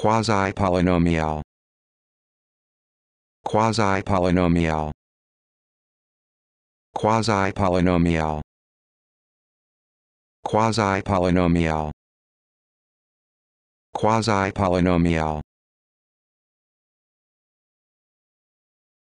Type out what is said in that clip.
quasi-polynomial quasi-polynomial quasi-polynomial quasi-polynomial quasi-polynomial